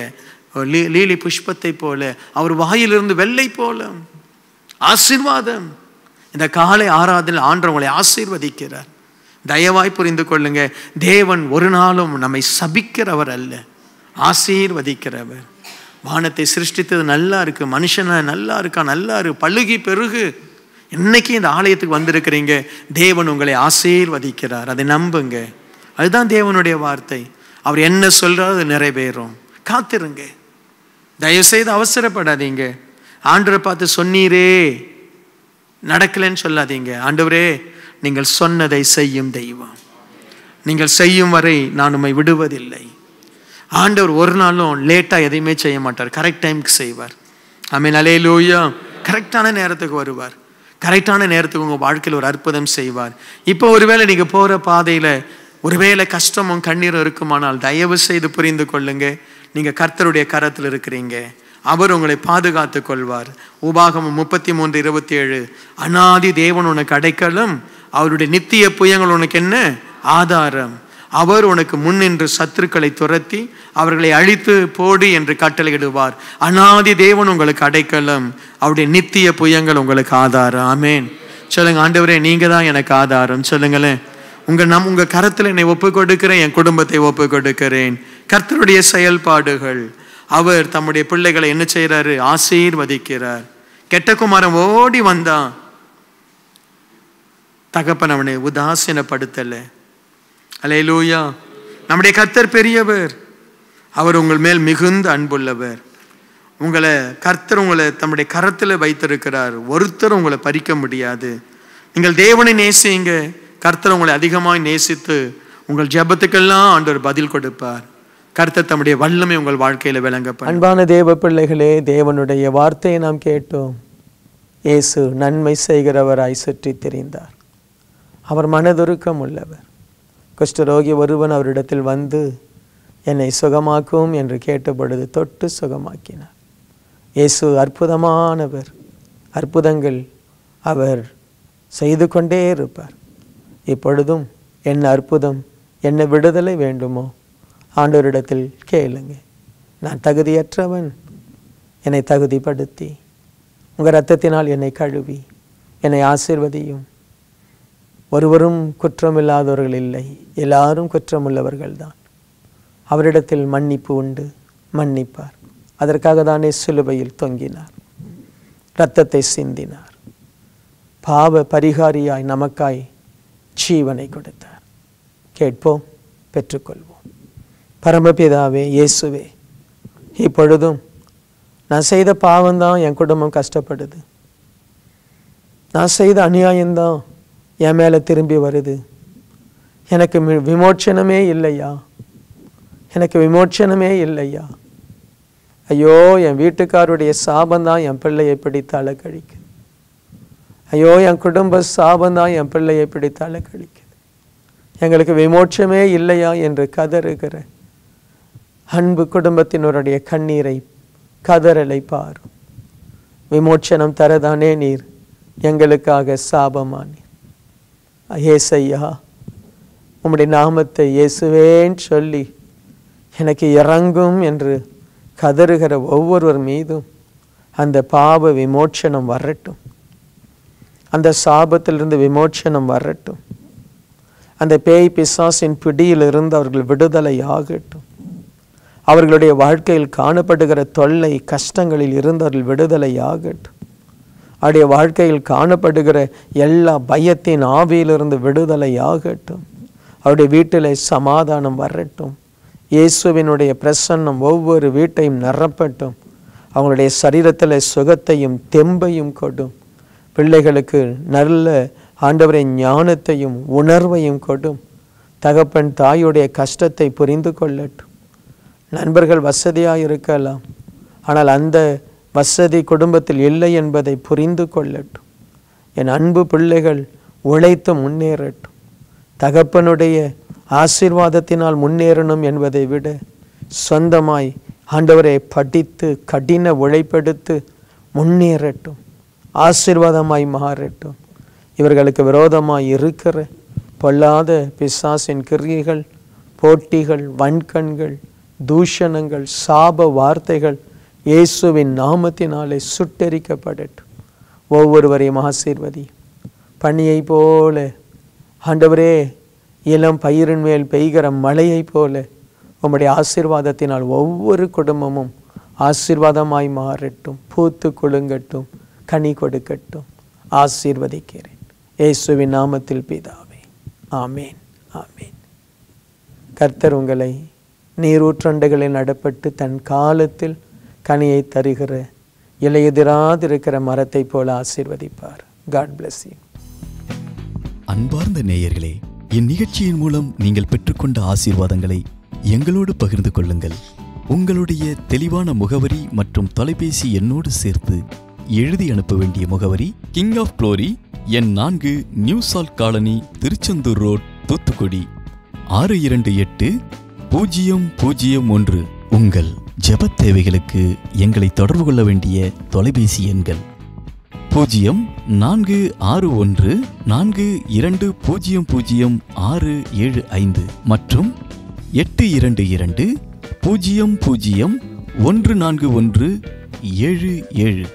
லீலி புஷ்பத்தை போல அவர் வாயிலிருந்து வெள்ளை போல ஆசிர்வாதம் இந்த காலை ஆராதனை ஆண்டவங்களை ஆசீர்வதிக்கிறார் தயவாய் புரிந்து கொள்ளுங்க தேவன் ஒரு நாளும் நம்மை சபிக்கிறவர் அல்ல ஆசீர்வதிக்கிறவர் வானத்தை சிருஷ்டித்தது நல்லா இருக்கு மனுஷனை நல்லா இருக்கா நல்லா இருக்கு பழுகி பெருகு இன்னைக்கு இந்த ஆலயத்துக்கு வந்திருக்கிறீங்க தேவன் உங்களை ஆசீர்வதிக்கிறார் அதை நம்புங்க அதுதான் தேவனுடைய வார்த்தை அவர் என்ன சொல்கிறாரோ அது நிறைவேறும் காத்திருங்க தயவுசெய்து அவசரப்படாதீங்க ஆண்டரை பார்த்து சொன்னீரே நடக்கலைன்னு சொல்லாதீங்க ஆண்டவரே நீங்கள் சொன்னதை செய்யும் தெய்வம் நீங்கள் செய்யும் வரை நான் உண்மை விடுவதில்லை ஆண்டவர் ஒரு நாளும் லேட்டாக எதையுமே செய்ய மாட்டார் கரெக்ட் டைமுக்கு செய்வார் ஆமீன் அலையிலூயா கரெக்டான நேரத்துக்கு வருவார் கரெக்டான நேரத்துக்கு உங்கள் வாழ்க்கையில் ஒரு அற்புதம் செய்வார் இப்போ ஒருவேளை நீங்கள் போகிற பாதையில் ஒருவேளை கஷ்டமும் கண்ணீரும் இருக்குமானால் தயவு செய்து புரிந்து கொள்ளுங்க நீங்கள் கர்த்தருடைய கரத்தில் இருக்கிறீங்க அவர் உங்களை பாதுகாத்து கொள்வார் உபாகம் முப்பத்தி மூன்று இருபத்தி ஏழு அனாதி தேவன் உனக்கு அடைக்கலும் அவருடைய நித்திய புயங்கள் உனக்கு என்ன ஆதாரம் அவர் உனக்கு முன்னின்று சத்துருக்களை துரத்தி அவர்களை அழித்து போடு என்று கட்டளையிடுவார் அனாதி தேவன் உங்களுக்கு அடைக்கலம் அவருடைய நித்திய புயங்கள் உங்களுக்கு ஆதாரம் ஆமேன் சொல்லுங்க ஆண்டவரே நீங்க தான் எனக்கு ஆதாரம் சொல்லுங்களேன் உங்க நம் உங்க கரத்தில் என்னை ஒப்பு கொடுக்கிறேன் என் குடும்பத்தை ஒப்பு கொடுக்கிறேன் கர்த்தருடைய செயல்பாடுகள் அவர் தம்முடைய பிள்ளைகளை என்ன செய்கிறாரு ஆசீர்வதிக்கிறார் கெட்ட குமாரம் ஓடி வந்தான் தகப்பன் அவனை உதாசீனப்படுத்தலை அலே லூயா நம்முடைய கர்த்தர் பெரியவர் அவர் உங்கள் மேல் மிகுந்த அன்புள்ளவர் உங்களை கர்த்தர் உங்களை தம்முடைய கரத்தில் வைத்திருக்கிறார் ஒருத்தர் உங்களை பறிக்க முடியாது நீங்கள் தேவனை நேசிங்க கர்த்தர் உங்களை அதிகமாக நேசித்து உங்கள் ஜபத்துக்கெல்லாம் ஆண்டவர் பதில் கொடுப்பார் கர்த்தர் தம்முடைய வல்லமை உங்கள் வாழ்க்கையில் விளங்கப்படும் அன்பான தேவ பிள்ளைகளே தேவனுடைய வார்த்தையை நாம் கேட்டோம் இயேசு நன்மை செய்கிறவராய் சுற்றி தெரிந்தார் அவர் மனதுருக்கம் உள்ளவர் குஷ்டரோகி ஒருவன் அவரிடத்தில் வந்து என்னை சுகமாக்கும் என்று கேட்டபொழுது தொட்டு சுகமாக்கினார் இயேசு அற்புதமானவர் அற்புதங்கள் அவர் செய்து கொண்டே இருப்பார் இப்பொழுதும் என்ன அற்புதம் என்ன விடுதலை வேண்டுமோ ஆண்டோரிடத்தில் கேளுங்க நான் தகுதியற்றவன் என்னை தகுதிப்படுத்தி உங்கள் ரத்தத்தினால் என்னை கழுவி என்னை ஆசிர்வதியும் ஒருவரும் குற்றமில்லாதவர்கள் இல்லை எல்லாரும் குற்றமுள்ளவர்கள்தான் அவரிடத்தில் மன்னிப்பு உண்டு மன்னிப்பார் அதற்காக தானே சிலுவையில் தொங்கினார் இரத்தத்தை சிந்தினார் பாவ பரிகாரியாய் நமக்காய் ஜீவனை கொடுத்தார் கேட்போம் பெற்றுக்கொள்வோம் பரமபிதாவே இயேசுவே இப்பொழுதும் நான் செய்த பாவம்தான் என் குடும்பம் கஷ்டப்படுது நான் செய்த அநியாயம்தான் என் மேலே திரும்பி வருது எனக்கு விமோச்சனமே இல்லையா எனக்கு விமோச்சனமே இல்லையா ஐயோ என் வீட்டுக்காருடைய சாபந்தான் என் பிள்ளையை பிடித்து அலக்கழிக்குது ஐயோ என் குடும்ப சாபந்தான் என் பிள்ளையை பிடித்து அலக்கழிக்குது எங்களுக்கு விமோட்சமே இல்லையா என்று கதறுகிற அன்பு குடும்பத்தினருடைய கண்ணீரை கதறலை பாரும் விமோச்சனம் தரதானே நீர் எங்களுக்காக சாபமானீர் ஏசையா உம்முடைய நாமத்தை இயேசுவேன் சொல்லி எனக்கு இறங்கும் என்று கதறுகிற ஒவ்வொருவர் மீதும் அந்த பாப விமோச்சனம் வரட்டும் அந்த சாபத்திலிருந்து விமோச்சனம் வரட்டும் அந்த பேய் பிசாசின் பிடியிலிருந்து அவர்கள் விடுதலை ஆகட்டும் அவர்களுடைய வாழ்க்கையில் காணப்படுகிற தொல்லை கஷ்டங்களில் இருந்து அவர்கள் விடுதலை ஆகட்டும் அவருடைய வாழ்க்கையில் காணப்படுகிற எல்லா பயத்தின் ஆவியிலிருந்து விடுதலை ஆகட்டும் அவருடைய வீட்டில் சமாதானம் வரட்டும் இயேசுவினுடைய பிரசன்னம் ஒவ்வொரு வீட்டையும் நிரப்பட்டும் அவங்களுடைய சரீரத்தில் சுகத்தையும் தெம்பையும் கொடும் பிள்ளைகளுக்கு நல்ல ஆண்டவரை ஞானத்தையும் உணர்வையும் கொடும் தகப்பன் தாயுடைய கஷ்டத்தை புரிந்து கொள்ளட்டும் நண்பர்கள் வசதியாக இருக்கலாம் ஆனால் அந்த வசதி குடும்பத்தில் இல்லை என்பதை புரிந்து கொள்ளட்டும் என் அன்பு பிள்ளைகள் உழைத்து முன்னேறட்டும் தகப்பனுடைய ஆசீர்வாதத்தினால் முன்னேறணும் என்பதை விட சொந்தமாய் ஆண்டவரை படித்து கடின உழைப்பெடுத்து முன்னேறட்டும் ஆசீர்வாதமாய் மாறட்டும் இவர்களுக்கு விரோதமாய் இருக்கிற பொல்லாத பிசாசின் கிரியைகள் போட்டிகள் வன்கண்கள் தூஷணங்கள் சாப வார்த்தைகள் இயேசுவின் நாமத்தினாலே சுட்டெரிக்கப்படட்டும் ஒவ்வொருவரையும் ஆசீர்வதி பணியை போல ஆண்டவரே இளம் பயிரின் மேல் பெய்கிற மழையைப் போல உம்முடைய ஆசீர்வாதத்தினால் ஒவ்வொரு குடும்பமும் ஆசீர்வாதமாய் மாறட்டும் பூத்து கொழுங்கட்டும் கனி கொடுக்கட்டும் ஆசீர்வதிக்கிறேன் இயேசுவின் நாமத்தில் பிதாவே ஆமேன் ஆமேன் கர்த்தர் உங்களை நீரூற்றண்டுகளில் நடப்பட்டு தன் காலத்தில் கனியை தருகிற இலையெதிராதிருக்கிற மரத்தை போல ஆசீர்வதிப்பார் காட் பிளஸ் அன்பார்ந்த நேயர்களே இந்நிகழ்ச்சியின் மூலம் நீங்கள் பெற்றுக்கொண்ட ஆசீர்வாதங்களை எங்களோடு பகிர்ந்து கொள்ளுங்கள் உங்களுடைய தெளிவான முகவரி மற்றும் தொலைபேசி எண்ணோடு சேர்த்து எழுதி அனுப்ப வேண்டிய முகவரி கிங் ஆஃப் குளோரி என் நான்கு new salt colony Tiruchendur road Thoothukudi ஆறு இரண்டு எட்டு பூஜ்ஜியம் பூஜ்ஜியம் ஒன்று உங்கள் ஜெபத் தேவைகளுக்கு எங்களை தொடர்பு கொள்ள வேண்டிய தொலைபேசி எண்கள் பூஜ்ஜியம் நான்கு ஆறு ஒன்று நான்கு இரண்டு பூஜ்ஜியம் பூஜ்ஜியம் ஆறு ஏழு ஐந்து மற்றும் எட்டு இரண்டு இரண்டு பூஜ்ஜியம் பூஜ்ஜியம் ஒன்று நான்கு ஒன்று ஏழு ஏழு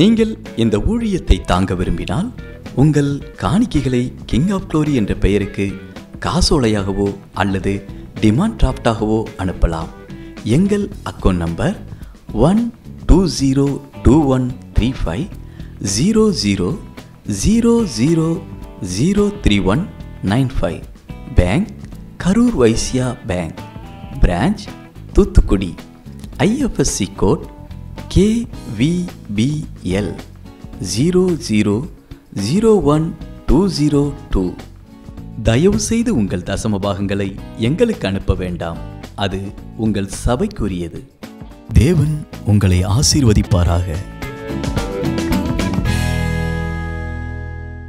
நீங்கள் இந்த ஊழியத்தை தாங்க விரும்பினால் உங்கள் காணிக்கைகளை கிங் ஆஃப் க்ளோரி என்ற பெயருக்கு காசோலையாகவோ அல்லது டிமாண்ட் டிராஃப்டாகவோ அனுப்பலாம் எங்கள் account number one two zero two one three five zero zero zero zero zero three one nine five bank Karur Vysya bank branch Thoothukudi IFSC code KVBL zero zero zero one two zero two தயவுசெய்து உங்கள் தசம பாகங்களை எங்களுக்கு அனுப்ப வேண்டாம் அது உங்கள் சபைக்குரியது தேவன் உங்களை ஆசீர்வதிப்பாராக